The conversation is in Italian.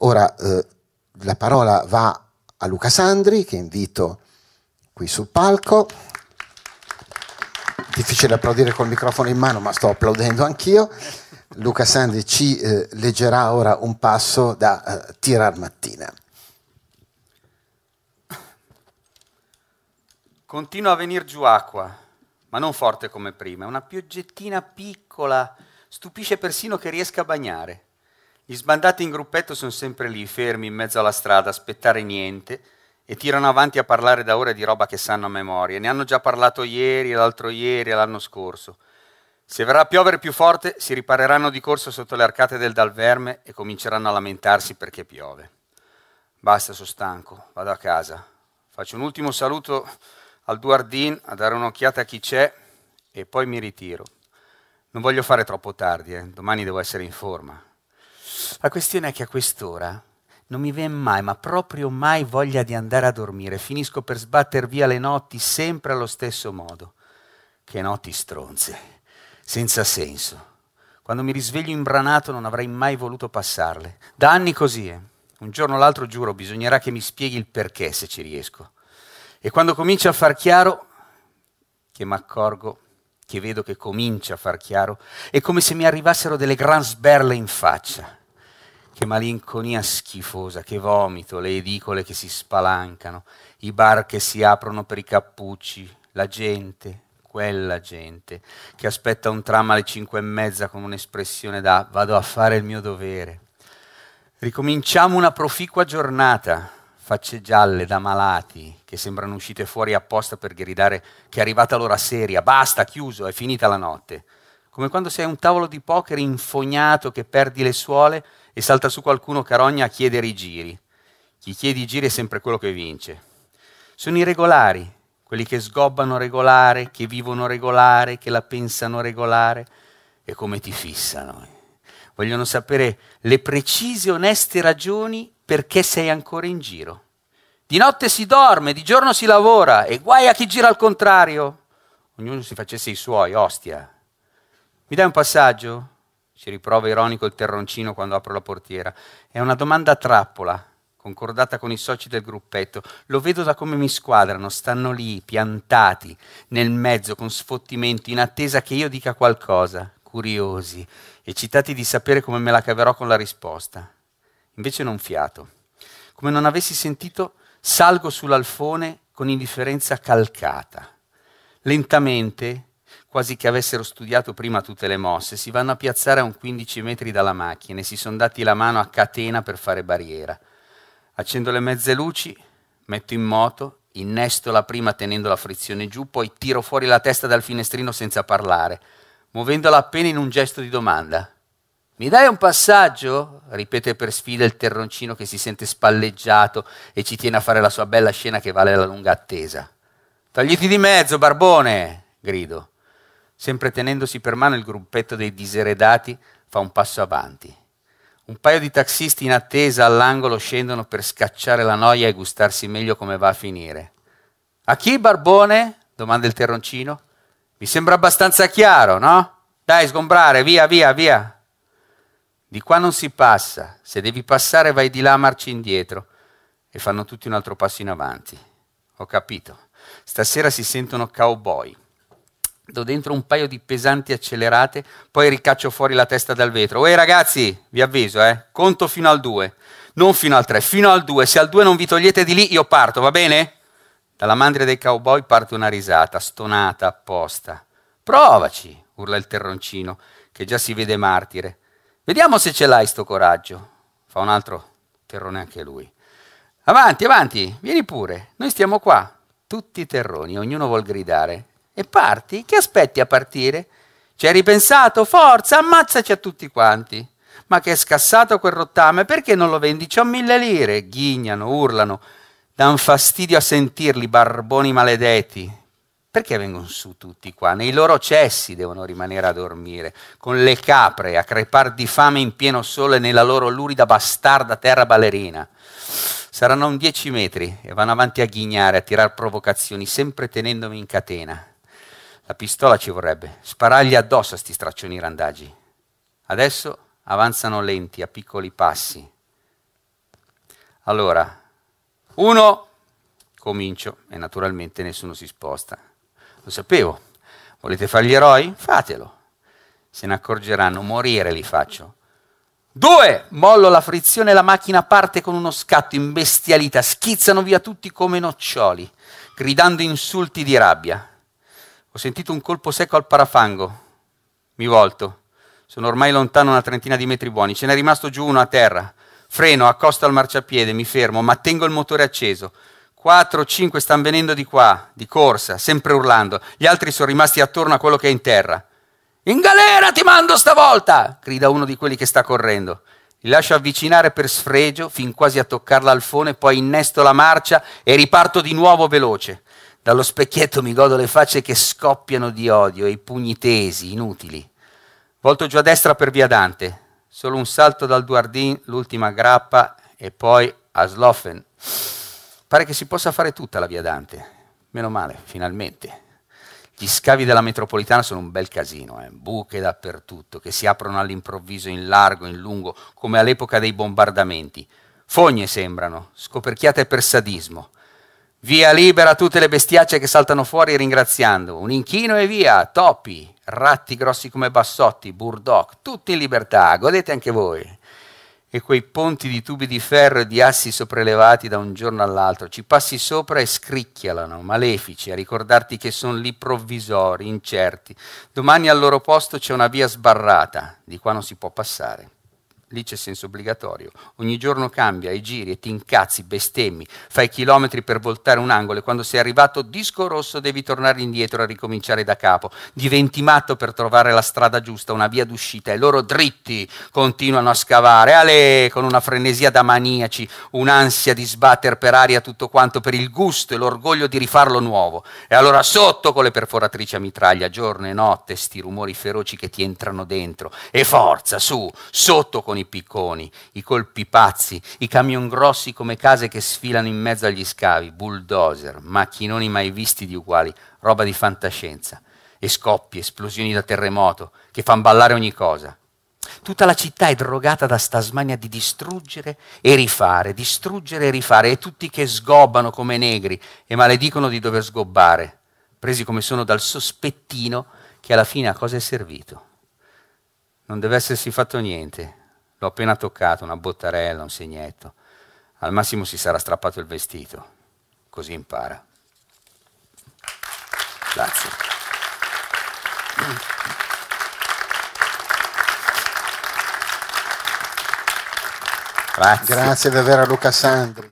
Ora eh, la parola va a Luca Sandri, che invito qui sul palco. Difficile applaudire col microfono in mano, ma sto applaudendo anch'io. Luca Sandri ci eh, leggerà ora un passo da eh, Tirar Mattina. Continua a venire giù acqua, ma non forte come prima, una pioggettina piccola, stupisce persino che riesca a bagnare. Gli sbandati in gruppetto sono sempre lì, fermi in mezzo alla strada, aspettare niente, e tirano avanti a parlare da ore di roba che sanno a memoria. Ne hanno già parlato ieri, l'altro ieri, l'anno scorso. Se verrà a piovere più forte, si ripareranno di corsa sotto le arcate del Dalverme e cominceranno a lamentarsi perché piove. Basta, sono stanco, vado a casa. Faccio un ultimo saluto al Duardin a dare un'occhiata a chi c'è e poi mi ritiro. Non voglio fare troppo tardi, eh. domani devo essere in forma. La questione è che a quest'ora non mi viene mai, ma proprio mai voglia di andare a dormire. Finisco per sbatter via le notti sempre allo stesso modo. Che notti stronze, senza senso. Quando mi risveglio imbranato non avrei mai voluto passarle. Da anni così, eh. Un giorno o l'altro, giuro, bisognerà che mi spieghi il perché se ci riesco. E quando comincia a far chiaro, che mi accorgo, che vedo che comincia a far chiaro, è come se mi arrivassero delle gran sberle in faccia che malinconia schifosa, che vomito, le edicole che si spalancano, i bar che si aprono per i cappucci, la gente, quella gente, che aspetta un tram alle cinque e mezza con un'espressione da vado a fare il mio dovere. Ricominciamo una proficua giornata, facce gialle da malati che sembrano uscite fuori apposta per gridare che è arrivata l'ora seria, basta, chiuso, è finita la notte. Come quando sei a un tavolo di poker infognato che perdi le suole e salta su qualcuno carogna a chiedere i giri. Chi chiede i giri è sempre quello che vince. Sono i regolari, quelli che sgobbano regolare, che vivono regolare, che la pensano regolare e come ti fissano. Eh. Vogliono sapere le precise, oneste ragioni perché sei ancora in giro. Di notte si dorme, di giorno si lavora e guai a chi gira al contrario. Ognuno si facesse i suoi, ostia. Mi dai un passaggio? ci riprova ironico il terroncino quando apro la portiera. È una domanda a trappola, concordata con i soci del gruppetto. Lo vedo da come mi squadrano, stanno lì, piantati, nel mezzo, con sfottimento, in attesa che io dica qualcosa, curiosi, eccitati di sapere come me la caverò con la risposta. Invece non fiato. Come non avessi sentito, salgo sull'alfone con indifferenza calcata. Lentamente quasi che avessero studiato prima tutte le mosse, si vanno a piazzare a un 15 metri dalla macchina e si sono dati la mano a catena per fare barriera. Accendo le mezze luci, metto in moto, innesto la prima tenendo la frizione giù, poi tiro fuori la testa dal finestrino senza parlare, muovendola appena in un gesto di domanda. Mi dai un passaggio? ripete per sfida il terroncino che si sente spalleggiato e ci tiene a fare la sua bella scena che vale la lunga attesa. Togliti di mezzo, barbone! grido sempre tenendosi per mano il gruppetto dei diseredati, fa un passo avanti. Un paio di taxisti in attesa all'angolo scendono per scacciare la noia e gustarsi meglio come va a finire. A chi, Barbone? domanda il terroncino. Mi sembra abbastanza chiaro, no? Dai, sgombrare, via, via, via. Di qua non si passa, se devi passare vai di là a marci indietro. E fanno tutti un altro passo in avanti. Ho capito. Stasera si sentono cowboy do dentro un paio di pesanti accelerate, poi ricaccio fuori la testa dal vetro. Uè ragazzi, vi avviso, eh, conto fino al 2, non fino al 3, fino al 2. Se al 2 non vi togliete di lì, io parto, va bene? Dalla mandria dei cowboy parte una risata, stonata apposta. Provaci, urla il terroncino, che già si vede martire. Vediamo se ce l'hai sto coraggio. Fa un altro terrone anche lui. Avanti, avanti, vieni pure, noi stiamo qua. Tutti terroni, ognuno vuol gridare. E parti? Che aspetti a partire? Ci hai ripensato? Forza, ammazzaci a tutti quanti. Ma che è scassato quel rottame, perché non lo vendi? C'ho mille lire. Ghignano, urlano, dan fastidio a sentirli, barboni maledetti. Perché vengono su tutti qua? Nei loro cessi devono rimanere a dormire, con le capre, a crepar di fame in pieno sole nella loro lurida bastarda terra ballerina. Saranno un dieci metri e vanno avanti a ghignare, a tirar provocazioni, sempre tenendomi in catena. La pistola ci vorrebbe, Sparagli addosso a sti straccioni randagi. Adesso avanzano lenti, a piccoli passi. Allora, uno, comincio e naturalmente nessuno si sposta. Lo sapevo. Volete fargli eroi? Fatelo. Se ne accorgeranno, morire li faccio. Due, mollo la frizione e la macchina parte con uno scatto imbestialita, schizzano via tutti come noccioli, gridando insulti di rabbia. Ho sentito un colpo secco al parafango. Mi volto. Sono ormai lontano una trentina di metri buoni. Ce n'è rimasto giù uno a terra. Freno, accosto al marciapiede, mi fermo, ma tengo il motore acceso. Quattro o cinque stanno venendo di qua, di corsa, sempre urlando. Gli altri sono rimasti attorno a quello che è in terra. In galera ti mando stavolta! grida uno di quelli che sta correndo. Li lascio avvicinare per sfregio, fin quasi a toccar l'alfone, poi innesto la marcia e riparto di nuovo veloce. Dallo specchietto mi godo le facce che scoppiano di odio e i pugni tesi, inutili. Volto giù a destra per via Dante. Solo un salto dal Duardin, l'ultima grappa e poi a Sloffen. Pare che si possa fare tutta la via Dante. Meno male, finalmente. Gli scavi della metropolitana sono un bel casino, eh? buche dappertutto, che si aprono all'improvviso in largo, in lungo, come all'epoca dei bombardamenti. Fogne sembrano, scoperchiate per sadismo. Via libera a tutte le bestiacce che saltano fuori ringraziando. Un inchino e via, topi, ratti grossi come bassotti, burdock, tutti in libertà, godete anche voi. E quei ponti di tubi di ferro e di assi sopraelevati da un giorno all'altro, ci passi sopra e scricchialano, malefici, a ricordarti che sono lì provvisori, incerti. Domani al loro posto c'è una via sbarrata, di qua non si può passare lì c'è senso obbligatorio, ogni giorno cambia e giri e ti incazzi, bestemmi, fai chilometri per voltare un angolo e quando sei arrivato disco rosso devi tornare indietro a ricominciare da capo, diventi matto per trovare la strada giusta, una via d'uscita e loro dritti continuano a scavare, ale, con una frenesia da maniaci, un'ansia di sbatter per aria tutto quanto per il gusto e l'orgoglio di rifarlo nuovo e allora sotto con le perforatrici a mitraglia giorno e notte, sti rumori feroci che ti entrano dentro e forza, su, sotto con i picconi, i colpi pazzi, i camion grossi come case che sfilano in mezzo agli scavi, bulldozer, macchinoni mai visti di uguali, roba di fantascienza, e scoppi, esplosioni da terremoto, che fan ballare ogni cosa. Tutta la città è drogata da smania di distruggere e rifare, distruggere e rifare, e tutti che sgobbano come negri e maledicono di dover sgobbare, presi come sono dal sospettino che alla fine a cosa è servito. Non deve essersi fatto niente, L'ho appena toccato, una bottarella, un segnetto. Al massimo si sarà strappato il vestito. Così impara. Grazie. Grazie, Grazie davvero a Luca Sandri.